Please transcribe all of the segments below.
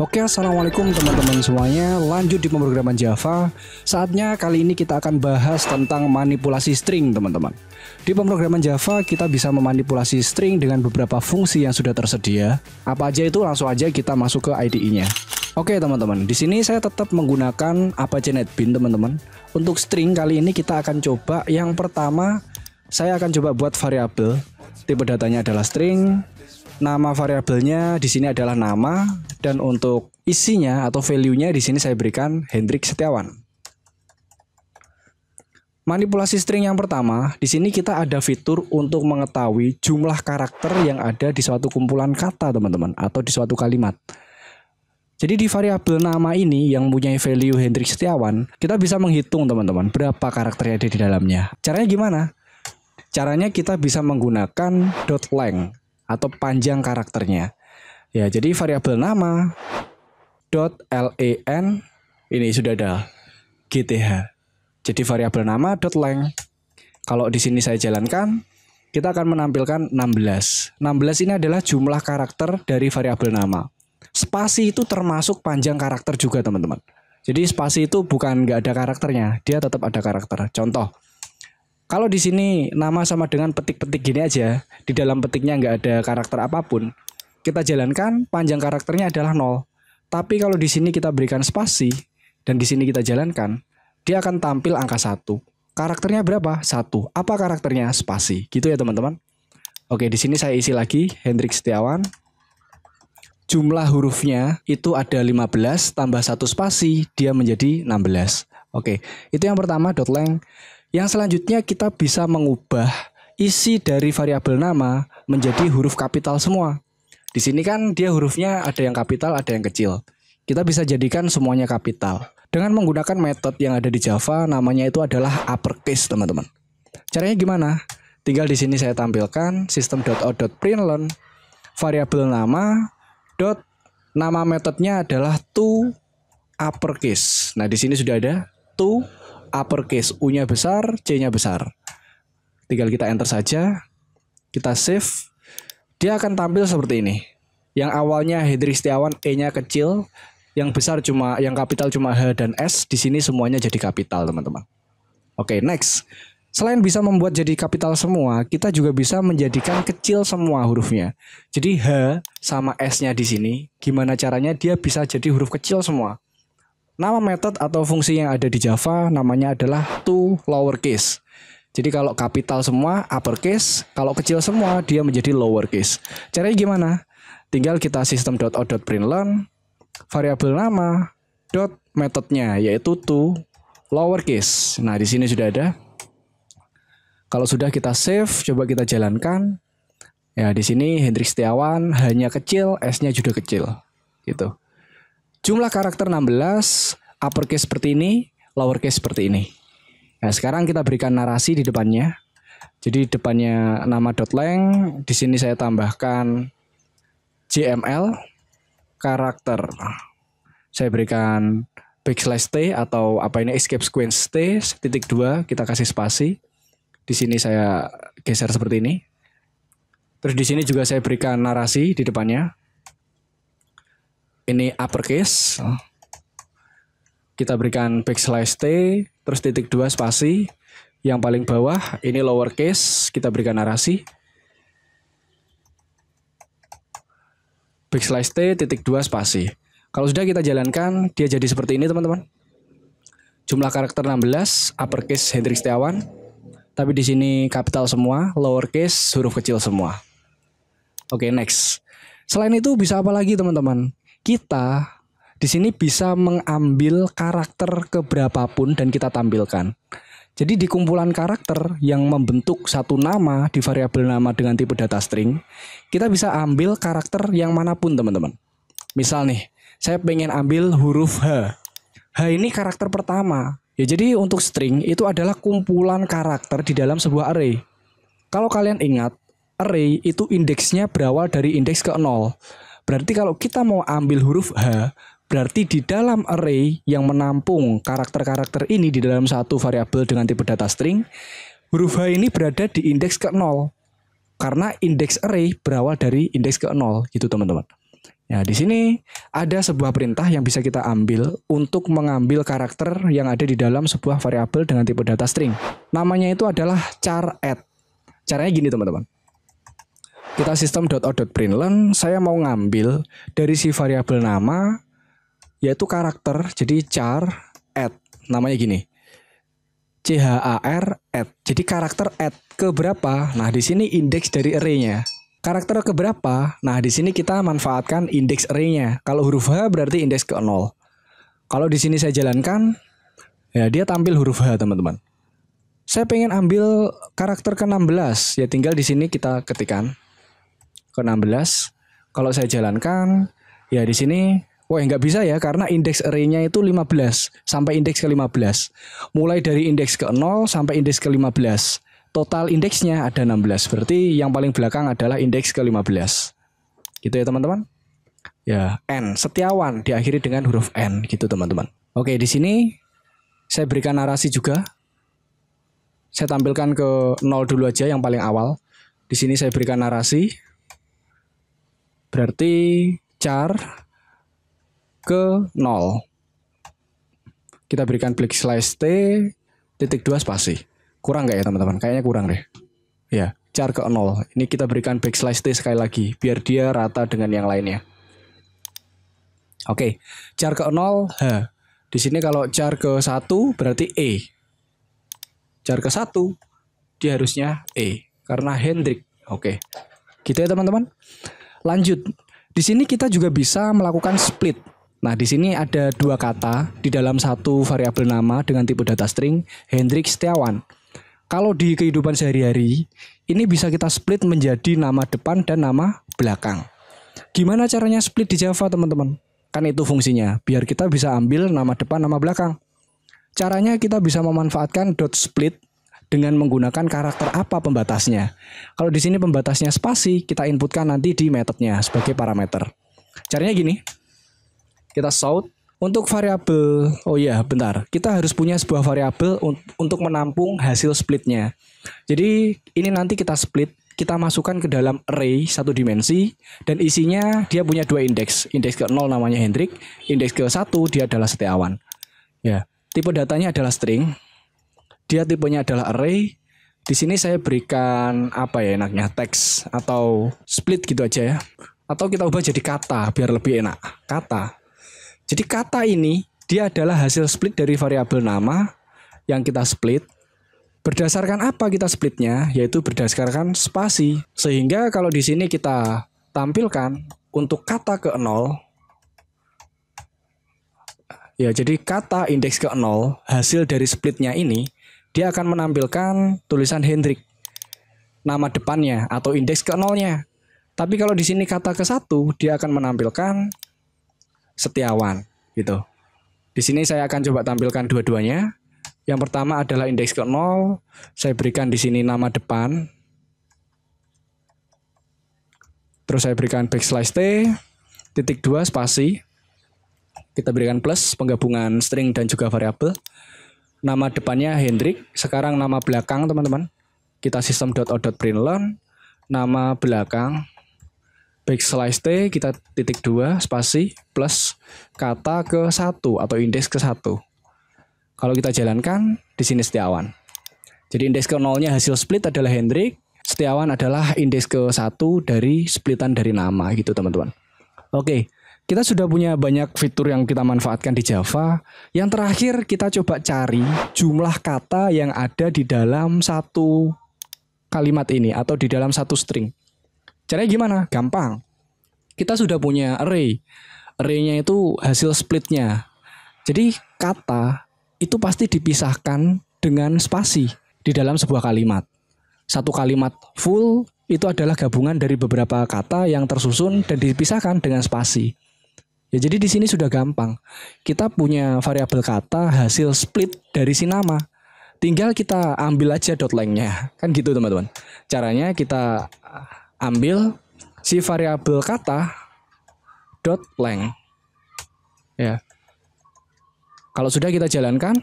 Oke, assalamualaikum teman-teman semuanya. Lanjut di pemrograman Java, saatnya kali ini kita akan bahas tentang manipulasi string, teman-teman. Di pemrograman Java, kita bisa memanipulasi string dengan beberapa fungsi yang sudah tersedia. Apa aja itu langsung aja kita masuk ke IDE-nya. Oke teman-teman, di sini saya tetap menggunakan apa Apache NetBeans teman-teman. Untuk string kali ini kita akan coba yang pertama saya akan coba buat variabel tipe datanya adalah string Nama variabelnya di sini adalah nama dan untuk isinya atau value-nya di sini saya berikan Hendrik Setiawan. Manipulasi string yang pertama, di sini kita ada fitur untuk mengetahui jumlah karakter yang ada di suatu kumpulan kata, teman-teman, atau di suatu kalimat. Jadi di variabel nama ini yang mempunyai value Hendrik Setiawan, kita bisa menghitung teman-teman berapa karakter yang ada di dalamnya. Caranya gimana? Caranya kita bisa menggunakan dot length atau panjang karakternya. Ya, jadi variabel nama dot len ini sudah ada GTH. Jadi variabel nama dot length. Kalau di sini saya jalankan, kita akan menampilkan 16. 16 ini adalah jumlah karakter dari variabel nama. Spasi itu termasuk panjang karakter juga, teman-teman. Jadi spasi itu bukan nggak ada karakternya, dia tetap ada karakter. Contoh, kalau di sini nama sama dengan petik-petik gini aja, di dalam petiknya nggak ada karakter apapun, kita jalankan panjang karakternya adalah nol. Tapi kalau di sini kita berikan spasi dan di sini kita jalankan, dia akan tampil angka satu. Karakternya berapa? Satu. Apa karakternya? Spasi. Gitu ya teman-teman. Oke, di sini saya isi lagi Hendrik Setiawan. Jumlah hurufnya itu ada 15 tambah satu spasi, dia menjadi 16. Oke, itu yang pertama dot length. Yang selanjutnya kita bisa mengubah isi dari variabel nama menjadi huruf kapital semua. Di sini kan dia hurufnya ada yang kapital, ada yang kecil. Kita bisa jadikan semuanya kapital. Dengan menggunakan metode yang ada di Java, namanya itu adalah uppercase, teman-teman. Caranya gimana? Tinggal di sini saya tampilkan system.out.println variabel nama dot nama metodenya adalah to uppercase. Nah, di sini sudah ada to uppercase, U-nya besar, C-nya besar. Tinggal kita enter saja, kita save, dia akan tampil seperti ini. Yang awalnya Hendri Setiawan E-nya kecil, yang besar cuma yang kapital cuma H dan S, di sini semuanya jadi kapital, teman-teman. Oke, next. Selain bisa membuat jadi kapital semua, kita juga bisa menjadikan kecil semua hurufnya. Jadi H sama S-nya di sini, gimana caranya dia bisa jadi huruf kecil semua? Nama method atau fungsi yang ada di Java namanya adalah to lowercase. Jadi kalau kapital semua uppercase, kalau kecil semua dia menjadi lowercase. Caranya gimana? Tinggal kita system.out.println variabel nama dot methodnya yaitu to lowercase. Nah, di sini sudah ada. Kalau sudah kita save, coba kita jalankan. Ya, di sini Hendrik Setiawan hanya kecil, S-nya juga kecil. Gitu. Jumlah karakter 16, upper case seperti ini, lower case seperti ini. Nah, sekarang kita berikan narasi di depannya. Jadi depannya nama dot .lang, di sini saya tambahkan JML karakter. Saya berikan backslash t atau apa ini escape sequence t titik dua kita kasih spasi. Di sini saya geser seperti ini. Terus di sini juga saya berikan narasi di depannya ini uppercase kita berikan backslash t terus titik dua spasi yang paling bawah ini lowercase kita berikan narasi backslash t titik dua spasi kalau sudah kita jalankan dia jadi seperti ini teman-teman jumlah karakter 16 uppercase Hendrik Setiawan tapi di sini kapital semua lowercase huruf kecil semua oke okay, next selain itu bisa apa lagi teman-teman kita di sini bisa mengambil karakter keberapapun dan kita tampilkan. Jadi di kumpulan karakter yang membentuk satu nama di variabel nama dengan tipe data string, kita bisa ambil karakter yang manapun teman-teman. Misal nih, saya pengen ambil huruf H. H ini karakter pertama. Ya jadi untuk string itu adalah kumpulan karakter di dalam sebuah array. Kalau kalian ingat, array itu indeksnya berawal dari indeks ke 0. Berarti kalau kita mau ambil huruf H, berarti di dalam array yang menampung karakter-karakter ini di dalam satu variabel dengan tipe data string, huruf H ini berada di indeks ke 0. Karena indeks array berawal dari indeks ke 0 gitu teman-teman. Ya, di sini ada sebuah perintah yang bisa kita ambil untuk mengambil karakter yang ada di dalam sebuah variabel dengan tipe data string. Namanya itu adalah char add. Caranya gini, teman-teman kita sistem dot system.out.println saya mau ngambil dari si variabel nama yaitu karakter jadi char at namanya gini char at jadi karakter at ke berapa nah di sini indeks dari arraynya karakter ke berapa nah di sini kita manfaatkan indeks arraynya kalau huruf h berarti indeks ke nol kalau di sini saya jalankan ya dia tampil huruf h teman-teman saya pengen ambil karakter ke-16 ya tinggal di sini kita ketikan ke-16 kalau saya jalankan ya di sini wah nggak bisa ya karena indeks arraynya itu 15 sampai indeks ke-15 mulai dari indeks ke-0 sampai indeks ke-15 total indeksnya ada 16 berarti yang paling belakang adalah indeks ke-15 gitu ya teman-teman ya n setiawan diakhiri dengan huruf n gitu teman-teman oke di sini saya berikan narasi juga saya tampilkan ke 0 dulu aja yang paling awal di sini saya berikan narasi Berarti char ke 0. Kita berikan klik slice T, titik 2 spasi. Kurang nggak ya teman-teman? Kayaknya kurang deh. Ya, char ke 0. Ini kita berikan back slice T sekali lagi, biar dia rata dengan yang lainnya. Oke, char ke 0, H. Di sini kalau char ke 1 berarti E. Char ke 1, dia harusnya E. Karena Hendrik. Oke, gitu ya teman-teman. Lanjut, di sini kita juga bisa melakukan split. Nah, di sini ada dua kata di dalam satu variabel nama dengan tipe data string Hendrik Setiawan. Kalau di kehidupan sehari-hari, ini bisa kita split menjadi nama depan dan nama belakang. Gimana caranya split di Java, teman-teman? Kan itu fungsinya, biar kita bisa ambil nama depan, nama belakang. Caranya kita bisa memanfaatkan dot split dengan menggunakan karakter apa pembatasnya. Kalau di sini pembatasnya spasi, kita inputkan nanti di metodenya sebagai parameter. Caranya gini, kita sort untuk variabel, oh iya, bentar, kita harus punya sebuah variabel untuk menampung hasil splitnya. Jadi ini nanti kita split, kita masukkan ke dalam array satu dimensi dan isinya dia punya dua indeks, indeks ke 0 namanya Hendrik, indeks ke 1 dia adalah setiawan. Ya, tipe datanya adalah string dia tipenya adalah array di sini saya berikan apa ya enaknya teks atau split gitu aja ya atau kita ubah jadi kata biar lebih enak kata jadi kata ini dia adalah hasil split dari variabel nama yang kita split berdasarkan apa kita splitnya yaitu berdasarkan spasi sehingga kalau di sini kita tampilkan untuk kata ke 0 ya jadi kata indeks ke 0 hasil dari splitnya ini dia akan menampilkan tulisan Hendrik nama depannya atau indeks ke nolnya. Tapi kalau di sini kata ke satu, dia akan menampilkan Setiawan gitu. Di sini saya akan coba tampilkan dua-duanya. Yang pertama adalah indeks ke nol. Saya berikan di sini nama depan. Terus saya berikan backslash t, titik dua spasi. Kita berikan plus penggabungan string dan juga variabel nama depannya Hendrik, sekarang nama belakang teman-teman. Kita sistem dot .out.println, nama belakang backslash t kita titik dua spasi plus kata ke satu atau indeks ke satu. Kalau kita jalankan di sini Setiawan. Jadi indeks ke nolnya hasil split adalah Hendrik, Setiawan adalah indeks ke satu dari splitan dari nama gitu teman-teman. Oke, kita sudah punya banyak fitur yang kita manfaatkan di Java. Yang terakhir kita coba cari jumlah kata yang ada di dalam satu kalimat ini atau di dalam satu string. Caranya gimana? Gampang. Kita sudah punya array. Arraynya itu hasil splitnya. Jadi kata itu pasti dipisahkan dengan spasi di dalam sebuah kalimat. Satu kalimat full itu adalah gabungan dari beberapa kata yang tersusun dan dipisahkan dengan spasi. Ya jadi di sini sudah gampang. Kita punya variabel kata hasil split dari si nama. Tinggal kita ambil aja dot length-nya. Kan gitu teman-teman. Caranya kita ambil si variabel kata dot length. Ya. Kalau sudah kita jalankan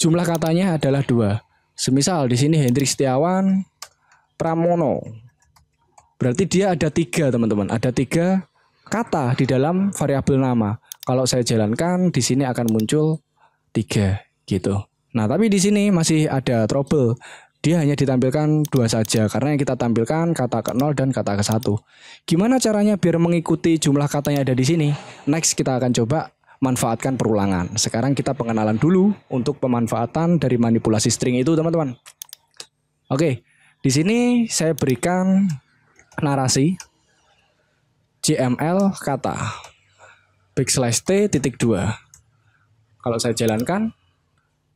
jumlah katanya adalah dua. Semisal di sini Hendrik Setiawan Pramono. Berarti dia ada tiga teman-teman. Ada tiga kata di dalam variabel nama. Kalau saya jalankan di sini akan muncul tiga gitu. Nah, tapi di sini masih ada trouble. Dia hanya ditampilkan dua saja karena yang kita tampilkan kata ke 0 dan kata ke 1. Gimana caranya biar mengikuti jumlah katanya ada di sini? Next kita akan coba manfaatkan perulangan. Sekarang kita pengenalan dulu untuk pemanfaatan dari manipulasi string itu, teman-teman. Oke, di sini saya berikan narasi JML kata big backslash T titik dua kalau saya jalankan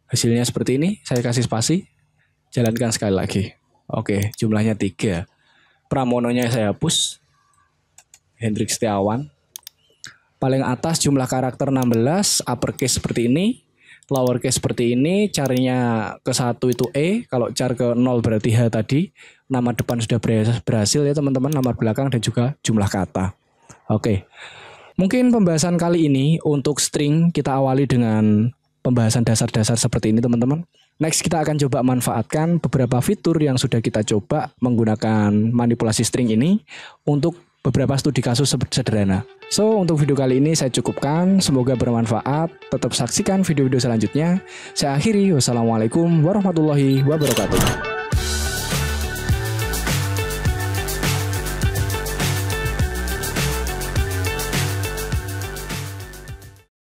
hasilnya seperti ini saya kasih spasi jalankan sekali lagi oke jumlahnya 3 Pramononya saya hapus Hendrik Setiawan paling atas jumlah karakter 16 uppercase seperti ini lowercase seperti ini, carinya ke satu itu E, kalau car ke 0 berarti H tadi, nama depan sudah berhasil ya teman-teman, nama belakang dan juga jumlah kata. Oke, mungkin pembahasan kali ini untuk string kita awali dengan pembahasan dasar-dasar seperti ini teman-teman. Next kita akan coba manfaatkan beberapa fitur yang sudah kita coba menggunakan manipulasi string ini untuk beberapa studi kasus sederhana. So, untuk video kali ini saya cukupkan. Semoga bermanfaat. Tetap saksikan video-video selanjutnya. Saya akhiri. Wassalamualaikum warahmatullahi wabarakatuh.